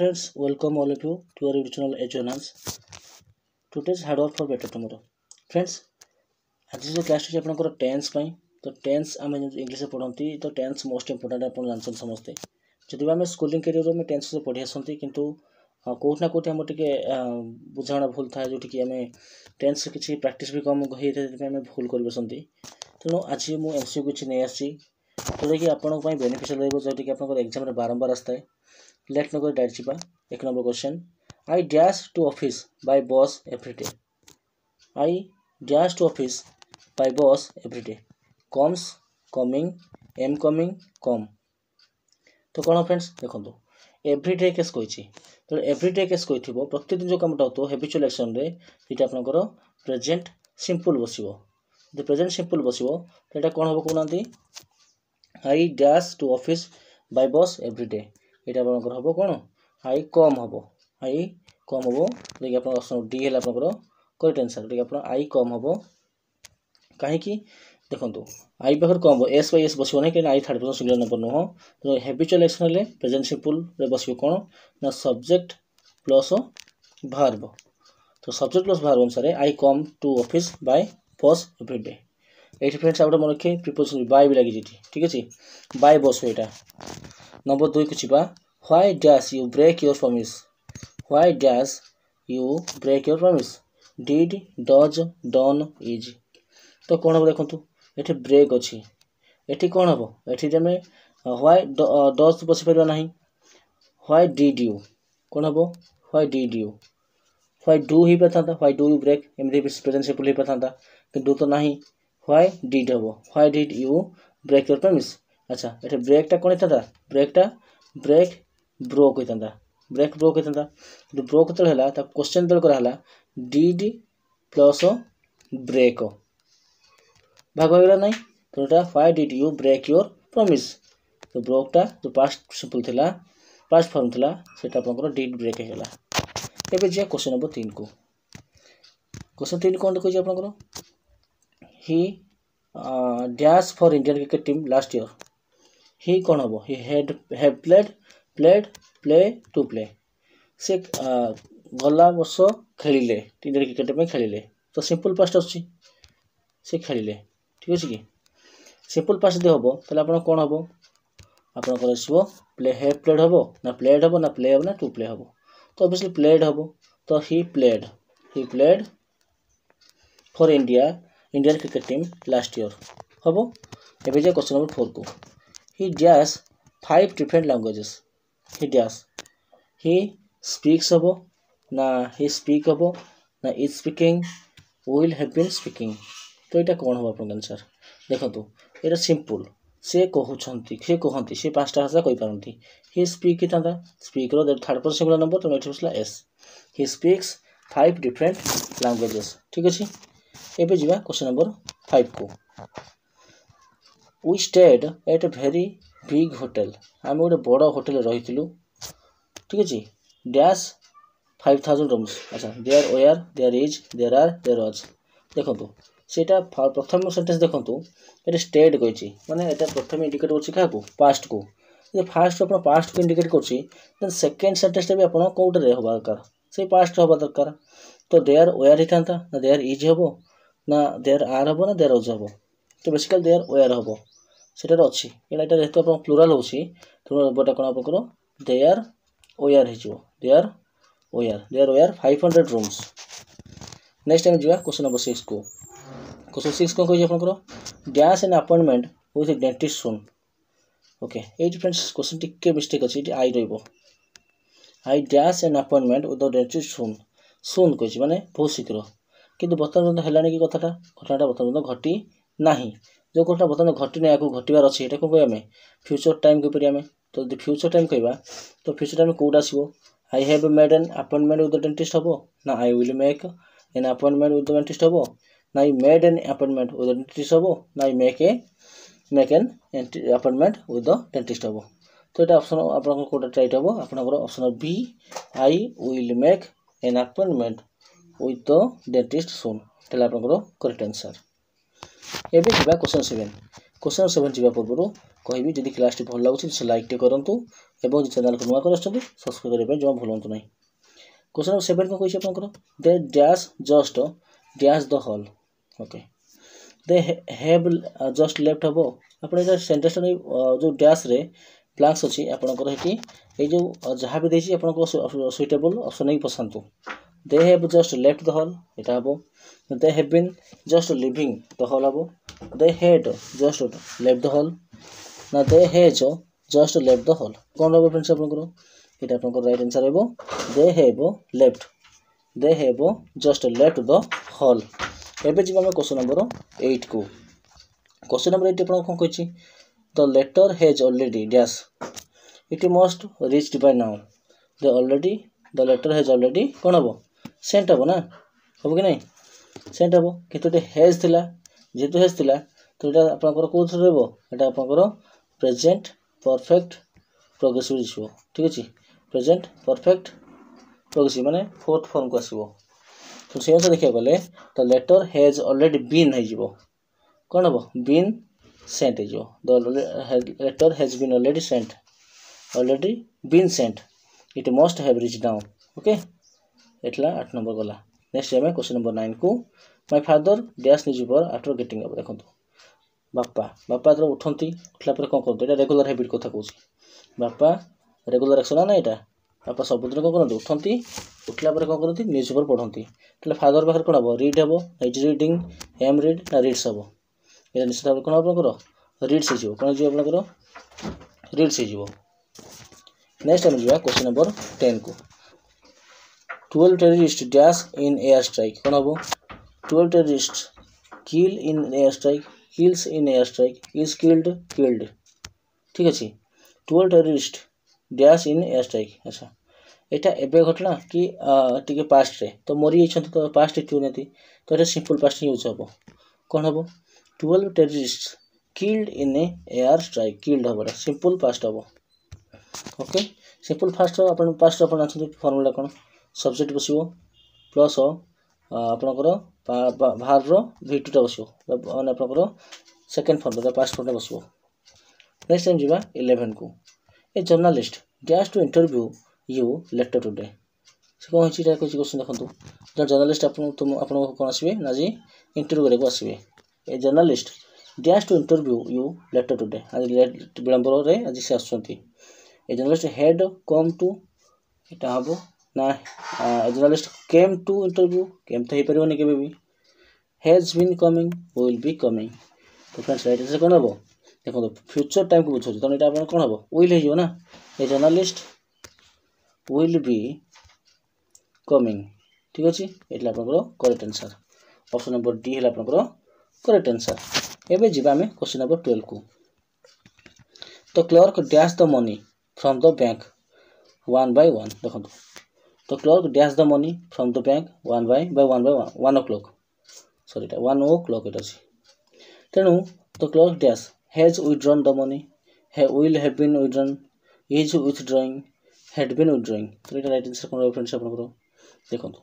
Friends, welcome all of you to our original H1 Today's hard work for better tomorrow. Friends, ଆଜି ଯେଉଁ class ହେଉଛି ଆପଣଙ୍କର tense ପାଇଁ ତ ଟେନ୍ସ ଆମେ ଇଂଲିଶରେ ପଢ଼ନ୍ତି ତ ଟେନ୍ସ ମୋଷ୍ଟ ଇମ୍ପୋର୍ଟାଣ୍ଟ ଆପଣ ଜାଣିଛନ୍ତି ସମସ୍ତେ ଯଦି ଆମେ ସ୍କୁଲିଂ କ୍ୟାରିୟରରୁ ଆମେ ଟେନ୍ସ ବିଷୟରେ ପଢ଼ି ଆସନ୍ତି କିନ୍ତୁ କେଉଁଠି ନା କେଉଁଠି ଆମର ଟିକେ ବୁଝାମଣା ଭୁଲ ଥାଏ ଯେଉଁଠିକି ଆମେ ଟେନ୍ସରେ କିଛି ପ୍ରାକ୍ଟିସ୍ ବି କମ୍ ହେଇଥାଏ ସେଥିପାଇଁ ଆମେ ଭୁଲ କରିବସନ୍ତି ତେଣୁ ଆଜି ମୁଁ ଏମ୍ ସି କିଛି ନେଇ ଆସିଛି ଯେଉଁଟାକି ଆପଣଙ୍କ ପାଇଁ ବେନିଫିସିଆଲ୍ ରହିବ ଯେଉଁଟାକି ଆପଣଙ୍କର ଏକ୍ଜାମ୍ରେ ବାରମ୍ବାର ଆସିଥାଏ Let's now go to Daichiba. Ek number question. I dash to office by bus every day. I dash to office by bus every day. Comes, coming, am coming, come. তো କ'ଣ ଫ୍ରେଣ୍ଡସ୍ ଦେଖନ୍ତୁ every day case କହିଛି ତେଣୁ every day case କହିଥିବ ପ୍ରତିଦିନ ଯେଉଁ କାମଟା ହେଉଥିବ ହେବିଚୁଆଲ୍ ଆକ୍ସନ୍ରେ ସେଇଟା ଆପଣଙ୍କର ପ୍ରେଜେଣ୍ଟ ସିମ୍ପୁଲ୍ ବସିବ ଯଦି ପ୍ରେଜେଣ୍ଟ ସିମ୍ପୁଲ୍ ବସିବ ସେଇଟା କ'ଣ ହେବ କହୁନାହାନ୍ତି I dash to office by bus every day এটা আপনার হব কোণ আই কম হব আই কম হব যেটাকি আপনার অপসন ডি হল আপনার করেক্ট আনসার যেটাকি আপনার আই কম হব কী দেখুন আই পাখে কম হব এস বাই এস বসব না কিনা আই থার্ড পর্যন্ত সিঙ্গুলার নম্বর নুহ তেমন হ্যাবিচুয়াল একশন হলে প্রেজেন্ট সিম্পলরে বসবে কোণ না সবজেক্ট প্লস ভার্ব তো সবজেক্ট প্লস ভার্ব অনুসারে I come to office by bus everyday এইটি ফ্রেন্ডস আপনার মনে রাখি প্রিপোজিশন বাই বি লাগিছে এটি ঠিক আছে বাই বসবে এটা নম্বর দুই কু যা why dash you break your promise why dash you break your promise did does done is ତ କ'ଣ ହେବ ଦେଖନ୍ତୁ ଏଠି ବ୍ରେକ୍ ଅଛି ଏଠି କ'ଣ ହେବ ଏଠି ଆମେ ହ୍ୱାଇ ଡଜ୍ ବସିପାରିବା ନାହିଁ ହ୍ୱାଇ ଡିଡ୍ ୟୁ କ'ଣ ହେବ why did you why do ହେଇପାରିଥାନ୍ତା ହ୍ୱାଇ ଡୁ ୟୁ ବ୍ରେକ୍ ଏମିତି ପ୍ରେଜେଣ୍ଟ ସିମ୍ପଲ୍ ହେଇପାରିଥାନ୍ତା କିନ୍ତୁ ତ ନାହିଁ ହ୍ୱାଇ ଡିଡ୍ ହେବ why did you break your promise ଆଚ୍ଛା ଏଠି ବ୍ରେକ୍ଟା କ'ଣ ହେଇଥାନ୍ତା ବ୍ରେକ୍ଟା ବ୍ରେକ୍ ବ୍ରୋକ୍ ହୋଇଥାନ୍ତା ବ୍ରେକ୍ ବ୍ରୋକ୍ ହୋଇଥାନ୍ତା କିନ୍ତୁ ବ୍ରୋକ୍ ଯେତେବେଳେ ହେଲା ତା କୋଶ୍ଚେନ୍ ଯେତେବେଳେ କରାହେଲା ଡି ଡି ପ୍ଲସ୍ ବ୍ରେକ୍ ଭାଗ ହେଇଗଲା ନାହିଁ ତେଣୁ ଏଇଟା why did you break your promise ତ ବ୍ରୋକ୍ଟା ଯେଉଁ ପାଷ୍ଟ ସିମ୍ପଲ୍ ଥିଲା ପାଷ୍ଟ ଫର୍ମ ଥିଲା ସେଇଟା ଆପଣଙ୍କର ଡିଡ୍ ବ୍ରେକ୍ ହେଇଗଲା ଏବେ ଯିବା କୋଶ୍ଚେନ୍ ନମ୍ବର ତିନିକୁ କୋଶ୍ଚେନ୍ ତିନି କ'ଣ କହିଛି ଆପଣଙ୍କର he dash for Indian cricket team last year he କ'ଣ ହେବ he had have played played play to play ସେ ଗଲା ବର୍ଷ ଖେଳିଲେ ଟି ଟ୍ୱେଣ୍ଟି କ୍ରିକେଟ୍ ପାଇଁ ଖେଳିଲେ ତ ସିମ୍ପଲ୍ ପାଷ୍ଟ ଆସୁଛି ସେ ଖେଳିଲେ ଠିକ୍ ଅଛି କି ସିମ୍ପଲ୍ ପାଷ୍ଟ ଯଦି ହେବ ତାହେଲେ ଆପଣ କ'ଣ ହେବ ଆପଣଙ୍କର ଆସିବ ପ୍ଲେ ହେଭ୍ ପ୍ଲେଡ୍ ହେବ ନା ପ୍ଲେଡ୍ ହେବ ନା ପ୍ଲେ ହେବ ନା ଟୁ ପ୍ଲେ ହେବ ତ ଅବଭିୟସ୍ଲି ପ୍ଲେଡ୍ ହେବ ତ he played he played for India Indian cricket team last year ହେବ ଏବେ ଯାଏ କ୍ୱେଶ୍ଚନ୍ ନମ୍ବର ଫୋର୍କୁ he dash five different languages he dash he speaks হব না হি স্পিক হব না is speaking will have been speaking ତ ଏଇଟା କ'ଣ ହେବ ଆପଣଙ୍କ ଆନ୍ସର୍ ଦେଖନ୍ତୁ ଏଇଟା ସିମ୍ପୁଲ୍ ସେ କହୁଛନ୍ତି ସେ କହନ୍ତି ସେ ପାଞ୍ଚଟା ଭାଷା କହିପାରନ୍ତି ହି ସ୍ପିକ୍ ହେଇଥାନ୍ତା ସ୍ପିକ୍ର ଥାର୍ଡ଼ ପର୍ସନ୍ ସେଗୁଡ଼ା ନମ୍ବର ତେଣୁ ଏଠି ବସିଲା S he speaks five different languages ଠିକ୍ ଅଛି ଏବେ ଯିବା କ୍ୱେଶ୍ଚନ୍ ନମ୍ବର ଫାଇଭ୍କୁ we stayed at a very big hotel ଆମେ ଗୋଟେ ବଡ଼ ହୋଟେଲ୍ରେ ରହିଥିଲୁ ଠିକ୍ ଅଛି ଡ୍ୟାସ୍ ଫାଇଭ୍ ଥାଉଜେଣ୍ଡ ରୁମ୍ସ ଆଚ୍ଛା there were there is there are there was ଦେଖନ୍ତୁ ସେଇଟା ପ୍ରଥମ ସେଣ୍ଟେନ୍ସ ଦେଖନ୍ତୁ ଏଠି ଷ୍ଟେଟ୍ କହିଛି ମାନେ ଏଇଟା ପ୍ରଥମେ ଇଣ୍ଡିକେଟ୍ କରୁଛି କାହାକୁ ପାଷ୍ଟକୁ ଯଦି ଫାର୍ଷ୍ଟ ଆପଣ ପାଷ୍ଟକୁ ଇଣ୍ଡିକେଟ୍ କରୁଛି ଦେନ୍ ସେକେଣ୍ଡ ସେଣ୍ଟେନ୍ସଟା ବି ଆପଣ କେଉଁଟାରେ ହେବା ଦରକାର ସେଇ ପାଷ୍ଟ ହେବା ଦରକାର ତ ଦେୟାର୍ ୱେୟାର୍ ହେଇଥାନ୍ତା ନା ଦେୟାର୍ ଇଜ୍ ହେବ ନା ଦେୟାର୍ ଆର୍ ହେବ ନା ଦେୟାର୍ ୱାଜ୍ ହେବ ତ ବେସିକାଲି ଦେୟାର୍ ୱେୟାର୍ ହେବ সেটার অছি এটা এটা যেহেতু আপনার প্লুরাল হচ্ছে তেমন এটা কোণ আপনার দেয়ার ওয়ার হয়ে there were there were five hundred rooms next আমি যা কোশ্চেন নম্বর সিক্স কু কোশ্চেন সিক্স কম কী আপনার dash an appointment with dentist soon okay এইটি ফ্রেন্ডস কোশ্চেন টিকি মিস্টেক অছি এটি আই রহব I dash an appointment with dentist soon soon কী মানে বহু শীঘ্র কিন্তু বর্তমান পর্যন্ত হলানি কি কথাটা ঘটনাটা বর্তমান পর্যন্ত ঘটি ନାହିଁ ଯେଉଁ ଘଟଣା ବର୍ତ୍ତମାନ ଘଟିନି ଆଗକୁ ଘଟିବାର ଅଛି ଏଇଟାକୁ କହିବା ଆମେ ଫ୍ୟୁଚର୍ ଟାଇମ୍ କିପରି ଆମେ ତ ଯଦି ଫ୍ୟୁଚର୍ ଟାଇମ୍ କହିବା ତ ଫ୍ୟୁଚର୍ ଟାଇମ୍ କେଉଁଟା ଆସିବ I have made an appointment with the dentist ହେବ ନା I will make an appointment with the dentist ହେବ ନା I made an appointment with dentist ହେବ ନା I make a make an appointment with the dentist ହେବ ତ ଏଇଟା option ଆପଣଙ୍କର କେଉଁଟା ଟାଇଟ୍ ହେବ ଆପଣଙ୍କର option B I will make an appointment with the dentist soon ତାହେଲେ ଆପଣଙ୍କର କରେକ୍ଟ ଆନ୍ସର୍ ଏବେ ଯିବା କ୍ୱେଶ୍ଚନ୍ ସେଭେନ୍ କ୍ୱେଶ୍ଚନ୍ ସେଭେନ୍ ଯିବା ପୂର୍ବରୁ କହିବି ଯଦି କ୍ଲାସ୍ଟି ଭଲ ଲାଗୁଛି ସେ ଲାଇକ୍ଟି କରନ୍ତୁ ଏବଂ ଚ୍ୟାନେଲ୍କୁ ନୂଆ କରି ଆସୁଛନ୍ତି ସବସ୍କ୍ରାଇବ୍ କରିବା ପାଇଁ ଜମା ଭୁଲନ୍ତୁ ନାହିଁ କ୍ୱେଶ୍ଚନ୍ ସେଭେନ୍ କ'ଣ କହିଛି ଆପଣଙ୍କର they dash just dash the hall okay they have just left ହେବ ଆପଣ ଏଇଟା ସେଣ୍ଟେନ୍ସଟା ନେଇ ଯେଉଁ ଡ୍ୟାସ୍ରେ ବ୍ଲାଙ୍କସ୍ ଅଛି ଆପଣଙ୍କର ଏଠି ଏଇ ଯେଉଁ ଯାହା ବି ଦେଇଛି ଆପଣଙ୍କ ସୁଇଟେବଲ୍ ଅପସନ୍ ନେଇକି ବସାନ୍ତୁ they have just left the hall eta habo they have been just leaving the hall habo they had just left the hall now they has just left the hall kon habo friends apankar eta apankar right answer hebo they have left they have just left the hall ଏବେ ଯିବା ଆମେ question number ଏଇଟ୍କୁ question number eight ଆପଣଙ୍କୁ କ'ଣ କହିଛି the letter has already dash it must reached by now the already the letter has already କ'ଣ ହେବ cent হ'ব না হ'ব কি নাই চেণ্ট হ'ব কিন্তু এতিয়া হেজ থিলা যিহেতু হেজ থিলা তো এটা আপোনালোকৰ কোনটো ৰ'ব এটা আপোনালোকৰ প্ৰেজেণ্ট পৰফেক্ট প্ৰগ্ৰেছিভ দিছিব ঠিক আছে প্ৰেজেণ্ট পৰফেক্ট প্ৰগ্ৰেছিভ মানে ফৰ্থ ফৰ্মক আচিব তো সেই অনুসাৰে দেখিব গ'লে দ লেটৰ হেজ অলৰেডি বিন হৈ যাব কণ হ'ব বিন চেণ্ট হৈ যাব the letter has been already sent already been sent it must have reached down okay એટલા આઠ નંબર ગଲା ନେକ୍ସଟ ଆମେ କ୍ୱେଶ୍ଚନ ନମ୍ବର ନାଇନକୁ ମାଇ ଫାଦର ଡ୍ୟାସ୍ ନିଜ ଉପର ଆଫ୍ଟର ଗେଟିଂ ଅପ୍ ଦେଖନ୍ତୁ ବାପା ବାପା ଯେତେବେଳେ ଉଠନ୍ତି ଉଠିଲା ପରେ କ'ଣ କରନ୍ତି ଏଇଟା ରେଗୁଲାର ହ୍ୟାବିଟ୍ କଥା କହୁଛି ବାପା ରେଗୁଲାର ଆକ୍ସନ୍ ନା ଏଇଟା ବାପା ସବୁଦିନ କ'ଣ କରନ୍ତି ଉଠନ୍ତି ଉଠିଲା ପରେ କ'ଣ କରନ୍ତି ନ୍ୟୁଜ୍ ପେପର୍ ପଢ଼ନ୍ତି ତାହେଲେ ଫାଦର ପାଖରେ କ'ଣ ହେବ ରିଡ୍ ହେବ ଇଜ୍ ରିଡିଂ ଏମ୍ ରିଡ୍ ନା ରିଡ୍ସ ହେବ ଏଇଟା ନିଶ୍ଚିତ ଭାବରେ କ'ଣ ହେବ ଆପଣଙ୍କର ରିଡ୍ସ ହେଇଯିବ କ'ଣ ହେଇଯିବ ଆପଣଙ୍କର ରିଡ୍ସ ହେଇଯିବ ନେକ୍ସଟ ଆମେ ଯିବା କ୍ୱେଶ୍ଚନ ନମ୍ବର ଟେନ୍କୁ twelve terrorist dash in air strike কোন হব twelve terrorist kill in air strike kills in air strike is killed killed ঠিক আছে twelve terrorist dash in air strike আচ্ছা এটা এবে ঘটনা কি টিকে পাস্টরে তো মরিଯାଇଛନ୍ତି ତ ପାଷ୍ଟ ହେଉନାହାନ୍ତି ତ ଏଇଟା ସିମ୍ପଲ୍ ପାଷ୍ଟ ୟୁଜ୍ ହେବ କ'ଣ ହେବ twelve terrorist killed in a air strike killed ହେବ ଏଇଟା ସିମ୍ପଲ୍ ପାଷ୍ଟ ହେବ ଓକେ ସିମ୍ପଲ୍ ଫାଷ୍ଟ ଆପଣ ପାଷ୍ଟ ଆପଣ ଅଛନ୍ତି ଫର୍ମୁଲା କ'ଣ ସବଜେକ୍ଟ ବସିବ ପ୍ଲସ୍ ଆପଣଙ୍କର ଭାରର ଭି ଟୁଟା ବସିବ ମାନେ ଆପଣଙ୍କର ସେକେଣ୍ଡ ଫର୍ମରେ ତା ପାଷ୍ଟ ଫର୍ମରେ ବସିବ ନେକ୍ସଟ ଟାଇମ୍ ଯିବା ଇଲେଭେନ୍କୁ a journalist dash to interview you later today ସେ କ'ଣ ହେଇଛି ଏଇଟା କିଛି କୋଶ୍ଚିନ୍ ଦେଖନ୍ତୁ ଜଣେ ଜର୍ଣ୍ଣାଲିଷ୍ଟ ଆପଣଙ୍କୁ ଆପଣଙ୍କୁ କ'ଣ ଆସିବେ ନା ଆଜି ଇଣ୍ଟରଭ୍ୟୁ କରିବାକୁ ଆସିବେ a journalist dash to interview you later today ଆଜି ବିଳମ୍ବରେ ଆଜି ସେ ଆସୁଛନ୍ତି a journalist had come to ଏଇଟା ହେବ ନା ଜର୍ଣ୍ଣାଲିଷ୍ଟ କେମ୍ ଟୁ ଇଣ୍ଟରଭ୍ୟୁ କେମ୍ ତ ହେଇପାରିବନି କେବେ ବି has been coming will be coming ତ ଫ୍ରେଣ୍ଡସ୍ ଏଇଟା କ'ଣ ହେବ ଦେଖନ୍ତୁ ଫ୍ୟୁଚର୍ ଟାଇମ୍କୁ ବୁଝାଉଛି ତେଣୁ ଏଇଟା ଆପଣ କ'ଣ ହେବ ୱିଲ୍ ହେଇଯିବ ନା a journalist will be coming ଠିକ୍ ଅଛି ଏଇଟା ଆପଣଙ୍କର correct answer option number D ହେଲା ଆପଣଙ୍କର କରେକ୍ଟ ଆନ୍ସର୍ ଏବେ ଯିବା ଆମେ କ୍ୱେଶ୍ଚିନ୍ ନମ୍ବର ଟୁଏଲ୍ଭକୁ ତ clerk dash the money from the bank one by one ଦେଖନ୍ତୁ the clerk dash the money from the bank one by by one by one one o'clock sorry that one o'clock it is then the clerk dash has withdrawn the money he will have been withdrawn is withdrawing had been withdrawing so it right answer kono friends apan ko dekhon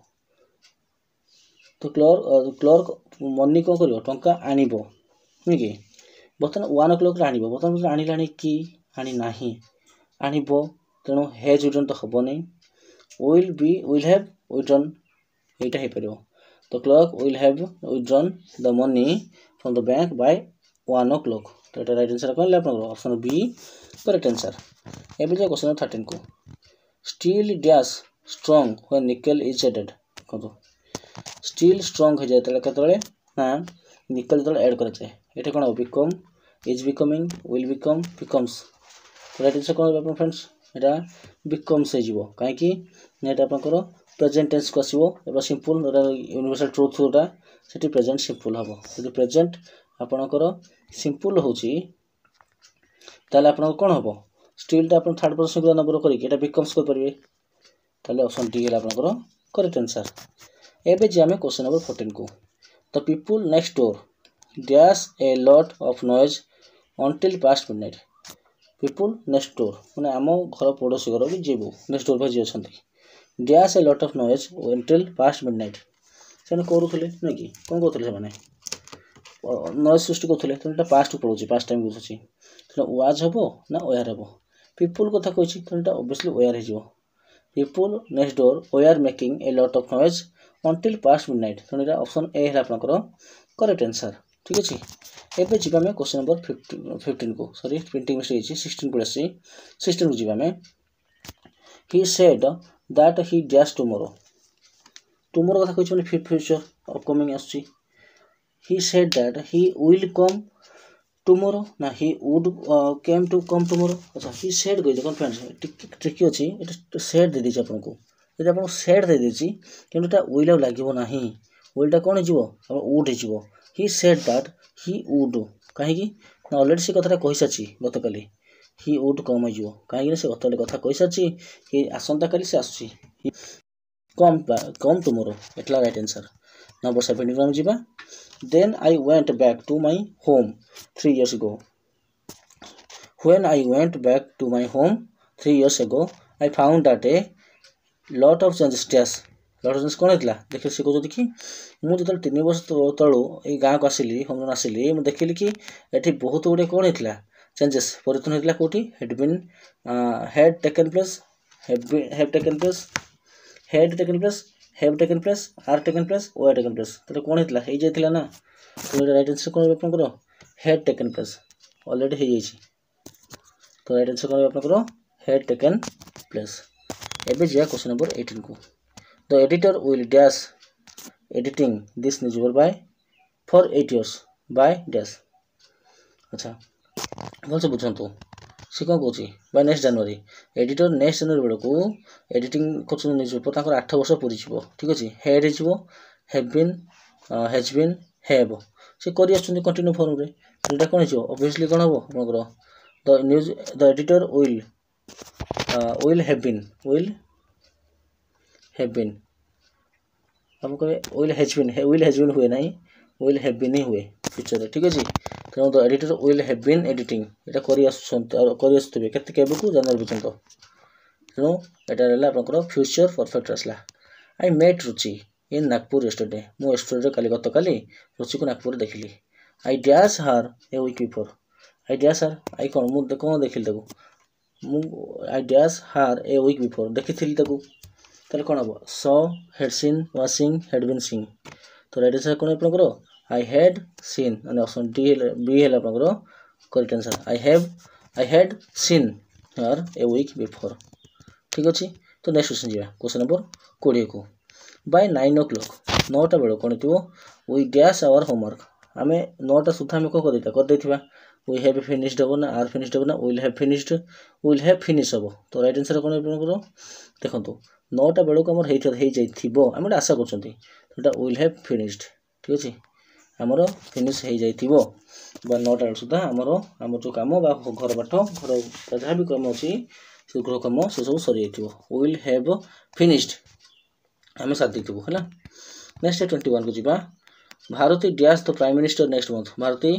to the clerk the clerk money ko koribo tonka anibo ki बर्तन वन ओ क्लक आर्तन आने कि आनी ना आन तेणु हेज उठन तो हम नहीं will be will have withdrawn ଏଇଟା ହେଇପାରିବ the clerk will have withdrawn the money from the bank by one ଓ କ୍ଲକ୍ ତ ଏଇଟା ରାଇଟ୍ ଆନ୍ସର୍ କ'ଣ ହେଲା ଆପଣଙ୍କର ଅପସନ୍ ବି କରେକ୍ଟ ଆନ୍ସର୍ ଏବେ ଯାଏ କ୍ୱେଶ୍ଚନ୍ ନମ୍ବର ଥାର୍ଟିନ୍କୁ ଷ୍ଟିଲ୍ ଡ୍ୟାସ୍ ଷ୍ଟ୍ରଙ୍ଗ ହୁଏ ନିକେଲ୍ ଇଜ୍ ଏଡେଡ଼୍ ଦେଖନ୍ତୁ ଷ୍ଟିଲ୍ ଷ୍ଟ୍ରଙ୍ଗ ହୋଇଯାଏ ଯେତେବେଳେ କେତେବେଳେ ନା ନିକେଲ୍ ଯେତେବେଳେ ଆଡ଼୍ କରାଯାଏ ଏଇଟା କ'ଣ ହେବ become is becoming will become becomes right answer କ'ଣ ହେବ ଆପଣ ଫ୍ରେଣ୍ଡସ୍ এটা ବିକମ୍ ସେ ଯିବ କାହିଁକି ନା ଏଇଟା ଆପଣଙ୍କର ପ୍ରେଜେଣ୍ଟ ଟେନ୍ସକୁ ଆସିବ ଏଇଟା ସିମ୍ପୁଲ୍ ଏଇଟା ୟୁନିଭର୍ସାଲ୍ ଟ୍ରୁଥ୍ ଯେଉଁଟା ସେଠି ପ୍ରେଜେଣ୍ଟ ସିମ୍ପୁଲ୍ ହେବ ଯଦି ପ୍ରେଜେଣ୍ଟ ଆପଣଙ୍କର ସିମ୍ପୁଲ୍ ହେଉଛି ତାହେଲେ ଆପଣଙ୍କର କ'ଣ ହେବ ଷ୍ଟିଲ୍ଟା ଆପଣ ଥାର୍ଡ଼ ପର୍ସନ୍ ସିଙ୍ଗୁଲାର ନମ୍ବର କରିକି ଏଇଟା ବିକମ୍ସ କରିପାରିବେ ତାହେଲେ ଅପସନ୍ ଡି ହେଲା ଆପଣଙ୍କର କରେକ୍ଟ ଆନ୍ସର୍ ଏବେ ଯେ ଆମେ କ୍ୱେଶ୍ଚନ୍ ନମ୍ବର ଫୋର୍ଟିନ୍କୁ the people next door dash a lot of noise until past midnight people next door ମାନେ ଆମ ଘର ପଡ଼ୋଶୀ ଘର ବି ଯିବୁ ନେକ୍ସଟ ଡୋର୍ ଭାଇ ଯିଏ ଅଛନ୍ତି dash a lot of noise until past midnight ସେମାନେ କରୁଥିଲେ ନୁହେଁ କି କ'ଣ କରୁଥିଲେ ସେମାନେ ନଏଜ୍ ସୃଷ୍ଟି କରୁଥିଲେ ତେଣୁ ଏଇଟା ପାଷ୍ଟକୁ ପଳାଉଛି ପାଷ୍ଟ ଟାଇମ୍ ବୁଝୁଛି ତେଣୁ ୱାଜ୍ ହେବ ନା ୱେୟାର୍ ହେବ ପିପୁଲ୍ କଥା କହିଛି ତେଣୁ ଏଇଟା ଅବଭିୟସ୍ଲି ୱେୟାର୍ ହେଇଯିବ people next door were making a lot of noise until past midnight ତେଣୁ ଏଇଟା ଅପସନ୍ ଏ ହେଲା ଆପଣଙ୍କର କରେକ୍ଟ ଆନ୍ସର୍ ঠিক ଅଛି ଏବେ ଯିବା ଆମେ କ୍ୱେଶ୍ଚନ୍ ନମ୍ବର ଫିଫ୍ଟିନ୍ ଫିଫ୍ଟିନ୍କୁ ସରି ପ୍ରିଣ୍ଟିଂ ମିଷ୍ଟେକ୍ ହେଇଛି ସିକ୍ସଟିନ୍ ପଳେଇ ଆସିଛି ସିକ୍ସଟିନ୍କୁ ଯିବା ଆମେ he said that he dash tomorrow tomorrow କଥା କହିଛି ମାନେ ଫ୍ୟୁଚର୍ ଅପକମିଂ ଆସୁଛି he said that he will come tomorrow না he would came to come tomorrow আচ্ছা হি সেড কই দেখুন ফ্রেন্ডস টিকে ট্রিকি অছি এটা সেড দে দিছি আপনকু এটা আপন সেড দে দিছি কিন্তু এটা উইল লাগব নাহি উইলটা কোন হইজিব আপন উড হইজিব he said that he would କାହିଁକି ନା ଅଲରେଡ଼ି ସେ କଥାଟା କହିସାରିଛି ଗତକାଲି ହି ଉଡ଼୍ କମ୍ ଆସିବ କାହିଁକିନା ସେ ଗତକାଲି କଥା କହିସାରିଛି ହି ଆସନ୍ତାକାଲି ସେ ଆସୁଛି କମ୍ କମ୍ ତୁମର ଏଟ୍ଲା ରାଇଟ୍ ଆନ୍ସର୍ ନମ୍ବର ସେଭେଣ୍ଟିକୁ ଆମେ ଯିବା then I went back to my home three years go when I went back to my home three years ago, I found that a lot of changes ତା'ର ଜିନିଷ କ'ଣ ହେଇଥିଲା ଦେଖିଲେ ସେ କହୁଛନ୍ତି କି ମୁଁ ଯେତେବେଳେ ତିନି ବର୍ଷ ତଳୁ ଏଇ ଗାଁକୁ ଆସିଲି ହୋମରୁନ୍ ଆସିଲି ମୁଁ ଦେଖିଲି କି ଏଠି ବହୁତ ଗୁଡ଼ିଏ କ'ଣ ହେଇଥିଲା ଚେଞ୍ଜେସ୍ ପରିବର୍ତ୍ତନ ହେଇଥିଲା କେଉଁଠି had been had taken place have taken place had taken place have taken place are taken place ଓ ଟେକେନ୍ ପ୍ଲେସ୍ ତାହେଲେ କ'ଣ ହେଇଥିଲା ହେଇଯାଇଥିଲା ନା ତ ଏଇଟା ରାଇଟ୍ ଆନ୍ସର୍ କ'ଣ ହେବ ଆପଣଙ୍କର ହେଡ୍ ଟେକେନ୍ ପ୍ଲେସ୍ ଅଲରେଡ଼ି ହେଇଯାଇଛି ତ ରାଇଟ୍ ଆନ୍ସର୍ କ'ଣ ହେବ ଆପଣଙ୍କର ହେଡ୍ ଟେକେନ୍ ପ୍ଲେସ୍ ଏବେ ଯିବା କ୍ୱେଶ୍ଚନ୍ ନମ୍ବର ଏଇଟିନ୍କୁ the editor will dash editing this newspaper by for 8 years by dash আচ্ছা ଭଲସେ ବୁଝନ୍ତୁ ସେ କ'ଣ କହୁଛି by next January editor next January ବେଳକୁ ଏଡ଼ିଟିଂ କରୁଛନ୍ତି ନ୍ୟୁଜ୍ ପେପର୍ ତାଙ୍କର ଆଠ ବର୍ଷ ପୁରିଯିବ ଠିକ୍ ଅଛି ହେଡ୍ ହେଇଯିବ have been has been have ସେ କରିଆସୁଛନ୍ତି କଣ୍ଟିନ୍ୟୁ ଫର୍ମରେ ଏଇଟା କ'ଣ ହେଇଯିବ ଅବଭିୟସଲି କ'ଣ ହେବ ଆପଣଙ୍କର the news the editor will will have been will have been um कह will has been will has been हुए ना विल हैव बीन ही हुए फ्यूचर ठीक अच्छे तेणु the editor will have been editing यहाँ करते केवकू जानुआरी पर्यटन तेणु यहाँ रहा आपंकर फ्यूचर परफेक्ट आसला I met Ruchi in Nagpur yesterday ମୁଁ ୟେଷ୍ଟରଡେ କାଲି ଗତକାଲି ରୁଚିକୁ ନାଗପୁରରେ ଦେଖିଲି I dash her a week before I dash her I କ'ଣ ମୁଁ କ'ଣ ଦେଖିଲି ତାକୁ ମୁଁ I dash her a week before ଦେଖିଥିଲି ତାକୁ তাহলে କ'ଣ ହେବ ସ ହେଡ୍ ସିନ୍ ୱା ସିଂ ହେଡ୍ ବିନ୍ ସିଂ ତ ରାଇଟ୍ ଆନ୍ସର୍ କ'ଣ ଆପଣଙ୍କର ଆଇ ହେଡ୍ ସିନ୍ ମାନେ ଅପସନ୍ ଡି ହେଲା ବି ହେଲା ଆପଣଙ୍କର correct answer I have I had seen her a week before ଠିକ୍ ଅଛି ତ ନେକ୍ସଟ କ୍ୱେଶ୍ଚନ୍ ଯିବା କ୍ୱେଶ୍ଚନ୍ ନମ୍ବର କୋଡ଼ିଏକୁ ବାଇ ନାଇନ୍ ଓ କ୍ଲକ୍ ନଅଟା ବେଳ କ'ଣ ଥିବ ୱି ଗ୍ୟାସ୍ ଆୱାର ହୋମୱାର୍କ ଆମେ ନଅଟା ସୁଦ୍ଧା ଆମେ କ'ଣ କରିଦେଇଥିବା କରିଦେଇଥିବା ୱି ହ୍ୟାଭ୍ ଫିନିସ୍ଡ ହେବ ନା ଆର୍ ଫିନିସ୍ଡ ହେବ ନା will have finished will have finish ହେବ ତ ରାଇଟ୍ ଆନ୍ସର୍ କ'ଣ ଆପଣଙ୍କର ଦେଖନ୍ତୁ নটা বেড়ে আমার হয়ে হয়েযাইব আমি এটা আশা করছেন এটা উইল হ্যাভ ফিনিশড ঠিক আছে আমার ফিনিশ হয়েযাইব বা নটা বেড়ে সুদ্ধা আমার আমার যে কাম বা ঘর পাঠ ঘর যা বি কাম অছি সে গৃহ কাম সেসব সরিযাইব উইল হ্যাভ ফিনিশড আমি সারিদেইথু হল নেক্সট টোয়েন্টি ওয়ান কু যা Bharti dash the prime minister next month Bharti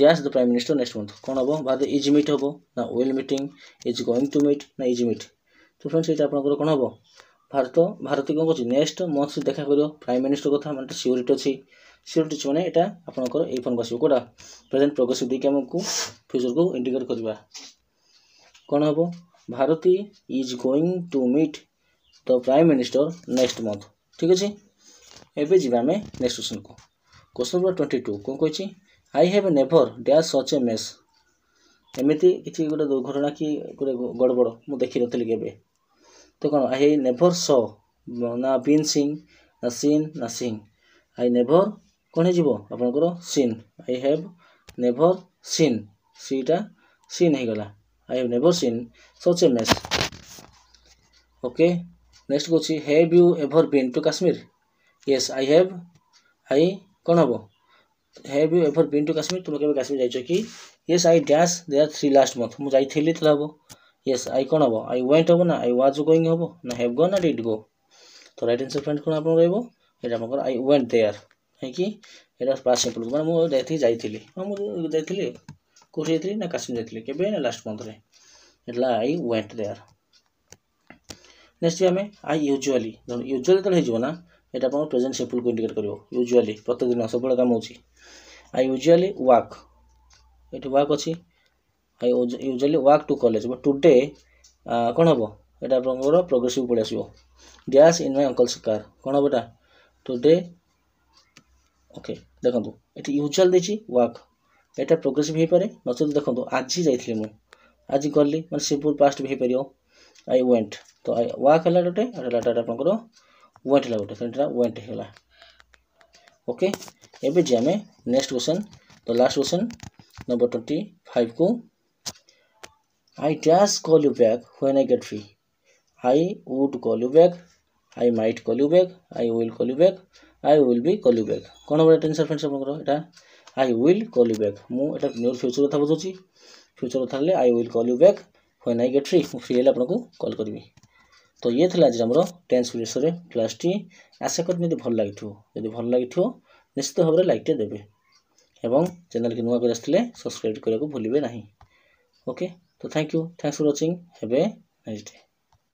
dash the prime minister next month কোণ হব ভারত ইজ মিট হব না well meeting is going to meet না ইজ মিট তো ফ্রেন্ডস এটা আপনার কোণ হব ଭାରତ ଭାରତ କ'ଣ କରୁଛି ନେକ୍ସଟ ମନ୍ଥରେ ଦେଖା କରିବ ପ୍ରାଇମ୍ ମିନିଷ୍ଟର କଥା ମାନେ ସିଓରିଟି ଅଛି ସିଓରିଟି ଅଛି ମାନେ ଏଇଟା ଆପଣଙ୍କର ଏଇ ଫର୍ମକୁ ଆସିବ କେଉଁଟା ପ୍ରେଜେଣ୍ଟ ପ୍ରୋଗ୍ରେସିଭ୍ ଦେଇକି ଆମକୁ ଫ୍ୟୁଚରକୁ ଇଣ୍ଡିକେଟ୍ କରିବା କ'ଣ ହେବ Bharti is going to meet the prime minister next month ଠିକ୍ ଅଛି ଏବେ ଯିବା ଆମେ ନେକ୍ସଟ କ୍ୱେଶ୍ଚନକୁ କ୍ୱେଶ୍ଚନ ନମ୍ବର ଟ୍ୱେଣ୍ଟି ଟୁ କ'ଣ କହିଛି I have never dash such a mess ଏମିତି କିଛି ଗୋଟେ ଦୁର୍ଘଟଣା କି ଗୋଟେ ଗଡ଼ବଡ଼ ମୁଁ ଦେଖିନଥିଲି କେବେ তো কোন আই নেভৰ শ্ব না বিন চিন না চিন না সিং আই নেভৰ কোন হৈ যাব আপোনালোকৰ চিন আই হেভ নেভৰ চিন চিটা চিন হৈ গলা আই হেভ নেভৰ চিন such a mess okay next কৈছে have you ever been to Kashmir yes I have I কোন হ'ব have you ever been to Kashmir তোমালোকে কাশ্মীৰ যাইছ কি য়েছ আই ডেন্স দে থ্ৰী লাষ্ট মন্থ মই যাই থাকিলে হ'ব ୟେସ୍ ଆଇ କ'ଣ ହେବ ଆଇ ୱେଣ୍ଟ ହେବ ନା ଆଇ ୱାଜ୍ ଗୋଇଂ ହେବ ନା ହେଭ୍ ଗନ୍ ନା ଡିଟ୍ ଗୋ ତ ରାଇଟ୍ ଆନ୍ସର୍ ଫ୍ରେଣ୍ଡ୍ କ'ଣ ଆପଣଙ୍କର ରହିବ ଏଇଟା ଆପଣଙ୍କର ଆଇ ୱେଣ୍ଟ ଦେୟାର କାହିଁକି ଏଇଟା ପାସ୍ ସିମ୍ପଲ୍ ମାନେ ମୁଁ ଯାଇଥିଲି ଯାଇଥିଲି ହଁ ମୁଁ ଯାଇଥିଲି କେଉଁଠି ଯାଇଥିଲି ନା କାଶ୍ମୀର ଯାଇଥିଲି କେବେ ନା ଲାଷ୍ଟ ମନ୍ଥରେ ହେଲା ଆଇ ୱେଣ୍ଟ ଦେୟାର ନେକ୍ସଟ ଆମେ ଆଇ ୟୁଜୁଆଲି ଧର ୟୁଜୁଆଲି ଯେତେବେଳେ ହେଇଯିବ ନା এটা আপনার প্রেজেন্ট সিম্পলকে ইন্ডিকেট করব ইউজুয়ালি প্রত্যেক দিন সবুলে কাম হচ্ছে আই ইউজুয়ালি ওয়াক এটি ওয়াক অছি I usually walk to college but today କ'ଣ ହେବ ଏଇଟା ଆପଣଙ୍କର ପ୍ରୋଗ୍ରେସିଭ୍ ପଳେଇ ଆସିବ dash in my uncle's car କ'ଣ ହେବ ଏଇଟା ଟୁଡେ ଓକେ ଦେଖନ୍ତୁ ଏଠି ୟୁଜୁଆଲ୍ ଦେଇଛି ୱାକ୍ ଏଇଟା ପ୍ରୋଗ୍ରେସିଭ୍ ହେଇପାରେ ନଚେତ୍ ଦେଖନ୍ତୁ ଆଜି ଯାଇଥିଲି ମୁଁ ଆଜି ଗଲି ମାନେ ସିମ୍ପୁଲ୍ ପାଷ୍ଟ ବି ହେଇପାରିବ ଆଇ ୱେଣ୍ଟ ତ ଆଇ ୱାକ୍ ହେଲା ଗୋଟେ ଏଇଟା ହେଲା ଏଇଟା ଆପଣଙ୍କର ୱେଣ୍ଟ ହେଲା ଗୋଟେ ସେଇଟା ୱେଣ୍ଟ ହେଇଗଲା ओके एवं जी आम नेक्स्ट क्वेश्चन तो last question number twenty five को I just call you back when I get free. I would call you back. I might call you back. I will call you back. I will be call you back. କ'ଣ ହେବ ଟେନ୍ସର୍ friends ଆପଣଙ୍କର ଏଇଟା I will call you back ମୁଁ ଏଇଟା near future କଥା ବୁଝୁଛି future କଥା ହେଲେ I will call you back when I get free ମୁଁ ଫ୍ରି ହେଲେ ଆପଣଙ୍କୁ କଲ୍ କରିବି ତ ଇଏ ଥିଲା ଆଜି ଆମର ଟେନ୍ସ ବିଷୟରେ କ୍ଲାସ୍ଟି ଆଶା କରି ଯଦି ଭଲ ଲାଗିଥିବ ଯଦି ଭଲ ଲାଗିଥିବ ନିଶ୍ଚିତ ଭାବରେ ଲାଇକ୍ଟେ ଦେବେ ଏବଂ ଚ୍ୟାନେଲ୍କି ନୂଆ କରି ଆସିଥିଲେ ସବସ୍କ୍ରାଇବ୍ କରିବାକୁ ଭୁଲିବେ ନାହିଁ ଓକେ तो thank you thanks for watching have nice day